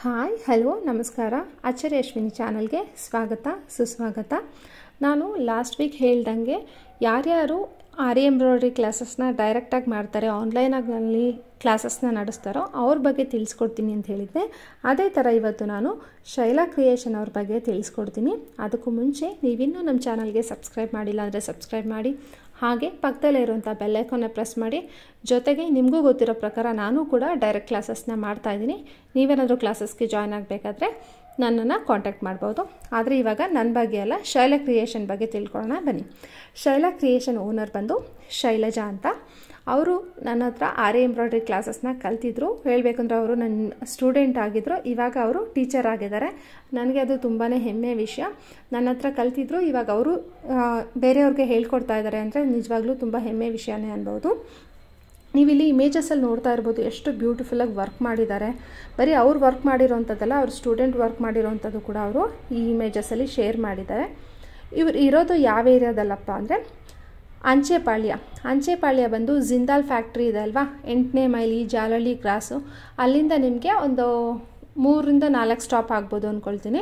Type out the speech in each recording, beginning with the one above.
hi hello ನಮಸ್ಕಾರ ಆಚಾರ್ಯ ಅಶ್ವಿನಿ ಚಾನಲ್ಗೆ ಸ್ವಾಗತ ಸುಸ್ವಾಗತ ನಾನು ಲಾಸ್ಟ್ ವೀಕ್ ಹೇಳ್ದಂಗೆ ಯಾರ್ಯಾರು ಆರಿ ಎಂಬ್ರಾಯ್ಡ್ರಿ ಕ್ಲಾಸಸ್ನ ಡೈರೆಕ್ಟಾಗಿ ಮಾಡ್ತಾರೆ ಆನ್ಲೈನಾಗಲ್ಲಿ ಕ್ಲಾಸಸ್ನ ನಡೆಸ್ತಾರೋ ಅವ್ರ ಬಗ್ಗೆ ತಿಳಿಸ್ಕೊಡ್ತೀನಿ ಅಂತ ಹೇಳಿದ್ದೆ ಅದೇ ಥರ ಇವತ್ತು ನಾನು ಶೈಲಾ ಕ್ರಿಯೇಷನ್ ಅವ್ರ ಬಗ್ಗೆ ತಿಳಿಸ್ಕೊಡ್ತೀನಿ ಅದಕ್ಕೂ ಮುಂಚೆ ನೀವಿನ್ನೂ ನಮ್ಮ ಚಾನಲ್ಗೆ ಸಬ್ಸ್ಕ್ರೈಬ್ ಮಾಡಿಲ್ಲ ಅಂದರೆ ಸಬ್ಸ್ಕ್ರೈಬ್ ಮಾಡಿ ಹಾಗೆ ಪಕ್ಕದಲ್ಲೇ ಇರುವಂಥ ಬೆಲ್ಲೈಕನ್ನ ಪ್ರೆಸ್ ಮಾಡಿ ಜೊತೆಗೆ ನಿಮಗೂ ಗೊತ್ತಿರೋ ಪ್ರಕಾರ ನಾನು ಕೂಡ ಡೈರೆಕ್ಟ್ ಕ್ಲಾಸಸ್ನ ಮಾಡ್ತಾಯಿದ್ದೀನಿ ನೀವೇನಾದರೂ ಕ್ಲಾಸಸ್ಗೆ ಜಾಯ್ನ್ ಆಗಬೇಕಾದ್ರೆ ನನ್ನನ್ನು ಕಾಂಟ್ಯಾಕ್ಟ್ ಮಾಡ್ಬೋದು ಆದರೆ ಇವಾಗ ನನ್ನ ಬಗ್ಗೆ ಅಲ್ಲ ಶೈಲ ಕ್ರಿಯೇಷನ್ ಬಗ್ಗೆ ತಿಳ್ಕೊಳ್ಳೋಣ ಬನ್ನಿ ಶೈಲ ಕ್ರಿಯೇಷನ್ ಓನರ್ ಬಂದು ಶೈಲಜಾ ಅಂತ ಅವರು ನನ್ನ ಹತ್ರ ಆರೆ ಎಂಬ್ರಾಯ್ಡ್ರಿ ಕ್ಲಾಸಸ್ನ ಕಲ್ತಿದ್ರು ಹೇಳಬೇಕಂದ್ರೆ ಅವರು ನನ್ನ ಸ್ಟೂಡೆಂಟ್ ಆಗಿದ್ದರು ಇವಾಗ ಅವರು ಟೀಚರ್ ಆಗಿದ್ದಾರೆ ನನಗೆ ಅದು ತುಂಬಾ ಹೆಮ್ಮೆ ವಿಷಯ ನನ್ನ ಹತ್ರ ಕಲ್ತಿದ್ರು ಇವಾಗ ಅವರು ಬೇರೆಯವ್ರಿಗೆ ಹೇಳ್ಕೊಡ್ತಾ ಇದ್ದಾರೆ ಅಂದರೆ ನಿಜವಾಗ್ಲೂ ತುಂಬ ಹೆಮ್ಮೆ ವಿಷಯನೇ ಅನ್ಬೋದು ನೀವಿಲ್ಲಿ ಇಮೇಜಸ್ಸಲ್ಲಿ ನೋಡ್ತಾ ಇರ್ಬೋದು ಎಷ್ಟು ಬ್ಯೂಟಿಫುಲ್ಲಾಗಿ ವರ್ಕ್ ಮಾಡಿದ್ದಾರೆ ಬರೀ ಅವ್ರು ವರ್ಕ್ ಅಂಥದ್ದಲ್ಲ ಅವ್ರ ಸ್ಟೂಡೆಂಟ್ ವರ್ಕ್ ಮಾಡಿರೋವಂಥದ್ದು ಕೂಡ ಅವರು ಈ ಇಮೇಜಸ್ಸಲ್ಲಿ ಶೇರ್ ಮಾಡಿದ್ದಾರೆ ಇವ್ರು ಇರೋದು ಯಾವ ಏರಿಯಾದಲ್ಲಪ್ಪ ಅಂದರೆ ಅಂಚೆಪಾಳ್ಯ ಅಂಚೆಪಾಳ್ಯ ಬಂದು ಜಿಂದಾಲ್ ಫ್ಯಾಕ್ಟ್ರಿ ಇದೆ ಅಲ್ವಾ ಎಂಟನೇ ಮೈಲಿ ಜಾಲಹಳ್ಳಿ ಕ್ರಾಸು ಅಲ್ಲಿಂದ ನಿಮಗೆ ಒಂದು ಮೂರಿಂದ ನಾಲ್ಕು ಸ್ಟಾಪ್ ಆಗ್ಬೋದು ಅಂದ್ಕೊಳ್ತೀನಿ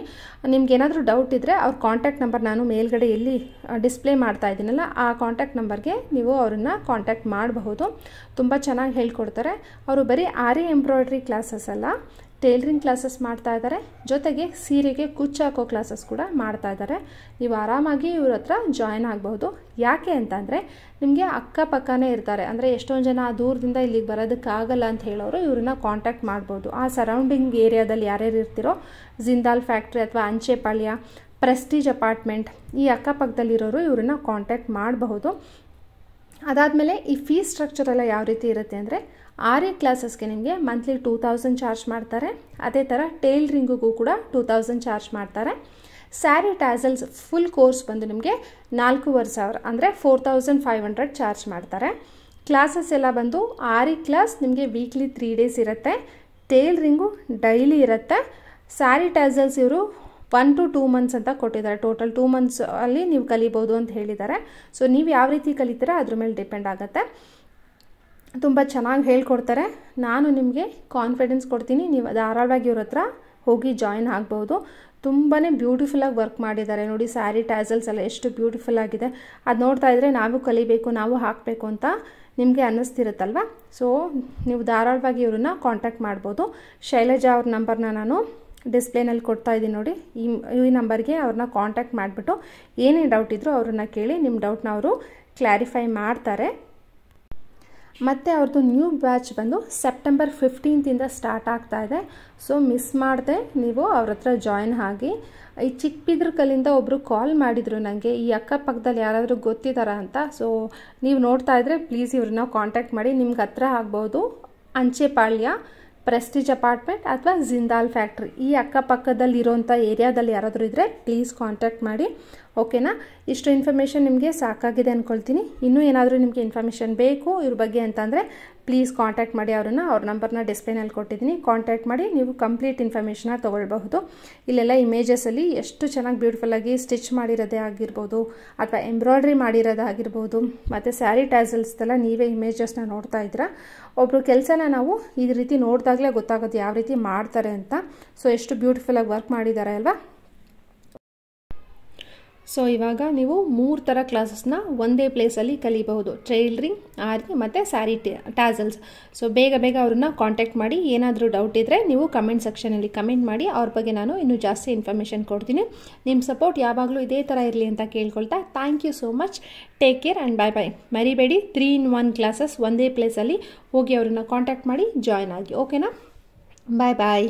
ನಿಮ್ಗೆ ಏನಾದರೂ ಡೌಟ್ ಇದ್ದರೆ ಅವ್ರ ಕಾಂಟ್ಯಾಕ್ಟ್ ನಂಬರ್ ನಾನು ಮೇಲ್ಗಡೆ ಎಲ್ಲಿ ಡಿಸ್ಪ್ಲೇ ಮಾಡ್ತಾ ಇದ್ದೀನಲ್ಲ ಆ ಕಾಂಟ್ಯಾಕ್ಟ್ ನಂಬರ್ಗೆ ನೀವು ಅವರನ್ನು ಕಾಂಟ್ಯಾಕ್ಟ್ ಮಾಡಬಹುದು ತುಂಬ ಚೆನ್ನಾಗಿ ಹೇಳ್ಕೊಡ್ತಾರೆ ಅವರು ಬರೀ ಆರಿ ಎಂಬ್ರಾಯ್ಡ್ರಿ ಕ್ಲಾಸಸ್ ಅಲ್ಲ ಟೇಲ್ರಿಂಗ್ ಕ್ಲಾಸಸ್ ಮಾಡ್ತಾ ಇದ್ದಾರೆ ಜೊತೆಗೆ ಸೀರೆಗೆ ಕುಚ್ಚು ಹಾಕೋ ಕ್ಲಾಸಸ್ ಕೂಡ ಮಾಡ್ತಾ ಇದ್ದಾರೆ ನೀವು ಆರಾಮಾಗಿ ಇವ್ರ ಹತ್ರ ಜಾಯ್ನ್ ಆಗಬಹುದು ಯಾಕೆ ಅಂತಂದರೆ ನಿಮಗೆ ಅಕ್ಕಪಕ್ಕನೇ ಇರ್ತಾರೆ ಅಂದರೆ ಎಷ್ಟೊಂದು ಜನ ದೂರದಿಂದ ಇಲ್ಲಿಗೆ ಬರೋದಕ್ಕಾಗಲ್ಲ ಅಂತ ಹೇಳೋರು ಇವ್ರನ್ನ ಕಾಂಟ್ಯಾಕ್ಟ್ ಮಾಡ್ಬೋದು ಆ ಸರೌಂಡಿಂಗ್ ಏರಿಯಾದಲ್ಲಿ ಯಾರ್ಯಾರು ಇರ್ತಿರೋ ಜಿಂದಾಲ್ ಫ್ಯಾಕ್ಟ್ರಿ ಅಥವಾ ಅಂಚೆಪಾಳ್ಯ ಪ್ರೆಸ್ಟೀಜ್ ಅಪಾರ್ಟ್ಮೆಂಟ್ ಈ ಅಕ್ಕಪಕ್ಕದಲ್ಲಿರೋರು ಇವ್ರನ್ನ ಕಾಂಟ್ಯಾಕ್ಟ್ ಮಾಡಬಹುದು ಅದಾದಮೇಲೆ ಈ ಫೀಸ್ ಸ್ಟ್ರಕ್ಚರ್ ಎಲ್ಲ ಯಾವ ರೀತಿ ಇರುತ್ತೆ ಅಂದರೆ ಆರೇ ಕ್ಲಾಸಸ್ಗೆ ನಿಮಗೆ ಮಂತ್ಲಿ ಟೂ ತೌಸಂಡ್ ಚಾರ್ಜ್ ಮಾಡ್ತಾರೆ ಅದೇ ಥರ ಟೇಲ್ರಿಂಗಿಗೂ ಕೂಡ ಟೂ ತೌಸಂಡ್ ಚಾರ್ಜ್ ಮಾಡ್ತಾರೆ ಸ್ಯಾರಿ ಟ್ಯಾಸಲ್ಸ್ ಫುಲ್ ಕೋರ್ಸ್ ಬಂದು ನಿಮಗೆ ನಾಲ್ಕೂವರೆ ಸಾವಿರ ಅಂದರೆ four thousand five hundred charge ಮಾಡ್ತಾರೆ ಕ್ಲಾಸಸ್ ಎಲ್ಲ ಬಂದು ಆರಿ ಕ್ಲಾಸ್ ನಿಮಗೆ ವೀಕ್ಲಿ ತ್ರೀ ಡೇಸ್ ಇರುತ್ತೆ ಟೇಲ್ರಿಂಗು ಡೈಲಿ ಇರುತ್ತೆ ಸ್ಯಾರಿ ಟ್ಯಾಸಲ್ಸ್ ಇವರು ಒನ್ ಟು ಟೂ ಮಂತ್ಸ್ ಅಂತ ಕೊಟ್ಟಿದ್ದಾರೆ ಟೋಟಲ್ ಟೂ ಮಂತ್ಸ್ ಅಲ್ಲಿ ನೀವು ಕಲಿಬೋದು ಅಂತ ಹೇಳಿದ್ದಾರೆ ಸೊ ನೀವು ಯಾವ ರೀತಿ ಕಲಿತೀರಾ ಅದ್ರ ಮೇಲೆ ಡಿಪೆಂಡ್ ಆಗುತ್ತೆ ತುಂಬ ಚೆನ್ನಾಗಿ ಹೇಳ್ಕೊಡ್ತಾರೆ ನಾನು ನಿಮಗೆ ಕಾನ್ಫಿಡೆನ್ಸ್ ಕೊಡ್ತೀನಿ ನೀವು ಧಾರಾಳವಾಗಿ ಇವ್ರ ಹತ್ರ ಹೋಗಿ ಜಾಯಿನ್ ಆಗ್ಬೋದು ತುಂಬಾ ಬ್ಯೂಟಿಫುಲ್ಲಾಗಿ ವರ್ಕ್ ಮಾಡಿದ್ದಾರೆ ನೋಡಿ ಸ್ಯಾರಿ ಟ್ಯಾಸಲ್ಸ್ ಎಲ್ಲ ಎಷ್ಟು ಬ್ಯೂಟಿಫುಲ್ ಆಗಿದೆ ಅದು ನೋಡ್ತಾ ಇದ್ದರೆ ನಾವು ಕಲಿಬೇಕು ನಾವು ಹಾಕಬೇಕು ಅಂತ ನಿಮಗೆ ಅನ್ನಿಸ್ತಿರುತ್ತಲ್ವ ಸೊ ನೀವು ಧಾರಾಳವಾಗಿ ಇವ್ರನ್ನ ಕಾಂಟ್ಯಾಕ್ಟ್ ಮಾಡ್ಬೋದು ಶೈಲಜಾ ಅವ್ರ ನಂಬರ್ನ ನಾನು ಡಿಸ್ಪ್ಲೇನಲ್ಲಿ ಕೊಡ್ತಾ ಇದ್ದೀನಿ ನೋಡಿ ಈ ಈ ನಂಬರ್ಗೆ ಅವ್ರನ್ನ ಕಾಂಟ್ಯಾಕ್ಟ್ ಮಾಡಿಬಿಟ್ಟು ಏನೇನು ಡೌಟ್ ಇದ್ದರೂ ಅವ್ರನ್ನ ಕೇಳಿ ನಿಮ್ಮ ಡೌಟ್ನ ಅವರು ಕ್ಲಾರಿಫೈ ಮಾಡ್ತಾರೆ ಮತ್ತು ಅವ್ರದ್ದು ನ್ಯೂ ಬ್ಯಾಚ್ ಬಂದು ಸೆಪ್ಟೆಂಬರ್ ಫಿಫ್ಟೀನ್ತಿಂದ ಸ್ಟಾರ್ಟ್ ಆಗ್ತಾ ಇದೆ ಸೊ ಮಿಸ್ ಮಾಡದೆ ನೀವು ಅವ್ರ ಹತ್ರ ಜಾಯಿನ್ ಆಗಿ ಈ ಕಲ್ಲಿಂದ ಒಬ್ಬರು ಕಾಲ್ ಮಾಡಿದರು ನನಗೆ ಈ ಅಕ್ಕಪಕ್ಕದಲ್ಲಿ ಯಾರಾದರೂ ಗೊತ್ತಿದ್ದಾರ ಅಂತ ಸೊ ನೀವು ನೋಡ್ತಾ ಇದ್ದರೆ ಪ್ಲೀಸ್ ಇವ್ರನ್ನ ಕಾಂಟ್ಯಾಕ್ಟ್ ಮಾಡಿ ನಿಮ್ಗೆ ಹತ್ರ ಆಗ್ಬೋದು ಅಂಚೆಪಾಳ್ಯ ಪ್ರೆಸ್ಟೀಜ್ ಅಪಾರ್ಟ್ಮೆಂಟ್ ಅಥವಾ ಜಿಂದಾಲ್ ಫ್ಯಾಕ್ಟ್ರಿ ಈ ಅಕ್ಕಪಕ್ಕದಲ್ಲಿರೋಂಥ ಏರಿಯಾದಲ್ಲಿ ಯಾರಾದರೂ ಇದ್ದರೆ ಪ್ಲೀಸ್ ಕಾಂಟ್ಯಾಕ್ಟ್ ಮಾಡಿ ಓಕೆನಾ ಇಷ್ಟು ಇನ್ಫಾರ್ಮೇಷನ್ ನಿಮಗೆ ಸಾಕಾಗಿದೆ ಅಂದ್ಕೊಳ್ತೀನಿ ಇನ್ನೂ ಏನಾದರೂ ನಿಮಗೆ ಇನ್ಫಾರ್ಮೇಷನ್ ಬೇಕು ಇವ್ರ ಬಗ್ಗೆ ಅಂತಂದರೆ ಪ್ಲೀಸ್ ಕಾಂಟ್ಯಾಕ್ಟ್ ಮಾಡಿ ಅವ್ರನ್ನ ಅವ್ರ ನಂಬರ್ನ ಡಿಸ್ಪ್ಲೇನಲ್ಲಿ ಕೊಟ್ಟಿದ್ದೀನಿ ಕಾಂಟ್ಯಾಕ್ಟ್ ಮಾಡಿ ನೀವು ಕಂಪ್ಲೀಟ್ ಇನ್ಫಾರ್ಮೇಷನ್ನ ತೊಗೊಳ್ಬಹುದು ಇಲ್ಲೆಲ್ಲ ಇಮೇಜಸ್ಸಲ್ಲಿ ಎಷ್ಟು ಚೆನ್ನಾಗಿ ಬ್ಯೂಟಿಫುಲ್ಲಾಗಿ ಸ್ಟಿಚ್ ಮಾಡಿರೋದೇ ಆಗಿರ್ಬೋದು ಅಥವಾ ಎಂಬ್ರಾಯ್ಡ್ರಿ ಮಾಡಿರೋದಾಗಿರ್ಬೋದು ಮತ್ತು ಸ್ಯಾರಿ ಟ್ಯಾಸಲ್ಸ್ದೆಲ್ಲ ನೀವೇ ಇಮೇಜಸ್ನ ನೋಡ್ತಾ ಇದ್ದೀರಾ ಒಬ್ಬರು ಕೆಲಸನ ನಾವು ಈ ರೀತಿ ನೋಡಿದಾಗಲೇ ಗೊತ್ತಾಗೋದು ಯಾವ ರೀತಿ ಮಾಡ್ತಾರೆ ಅಂತ ಸೊ ಎಷ್ಟು ಬ್ಯೂಟಿಫುಲ್ಲಾಗಿ ವರ್ಕ್ ಮಾಡಿದ್ದಾರೆ ಅಲ್ವಾ ಸೊ ಇವಾಗ ನೀವು ಮೂರು ಥರ ಕ್ಲಾಸಸ್ನ ಒಂದೇ ಪ್ಲೇಸಲ್ಲಿ ಕಲಿಬಹುದು ಟ್ರೈಲ್ರಿಂಗ್ ಆರ್ಗೆ ಮತ್ತು ಸ್ಯಾರಿ ಟ್ಯಾಸಲ್ಸ್ ಸೊ ಬೇಗ ಬೇಗ ಅವ್ರನ್ನ ಕಾಂಟ್ಯಾಕ್ಟ್ ಮಾಡಿ ಏನಾದರೂ ಡೌಟ್ ಇದ್ದರೆ ನೀವು ಕಮೆಂಟ್ ಸೆಕ್ಷನಲ್ಲಿ ಕಮೆಂಟ್ ಮಾಡಿ ಅವ್ರ ಬಗ್ಗೆ ನಾನು ಇನ್ನೂ ಜಾಸ್ತಿ ಇನ್ಫಾರ್ಮೇಷನ್ ಕೊಡ್ತೀನಿ ನಿಮ್ಮ ಸಪೋರ್ಟ್ ಯಾವಾಗಲೂ ಇದೇ ಥರ ಇರಲಿ ಅಂತ ಕೇಳ್ಕೊಳ್ತಾ thank you so much take care and bye bye ಮರಿಬೇಡಿ ತ್ರೀ ಇನ್ ಒನ್ ಕ್ಲಾಸಸ್ ಒಂದೇ ಪ್ಲೇಸಲ್ಲಿ ಹೋಗಿ ಅವ್ರನ್ನ ಕಾಂಟ್ಯಾಕ್ಟ್ ಮಾಡಿ ಜಾಯ್ನ್ ಆಗಿ ಓಕೆನಾ ಬಾಯ್ ಬಾಯ್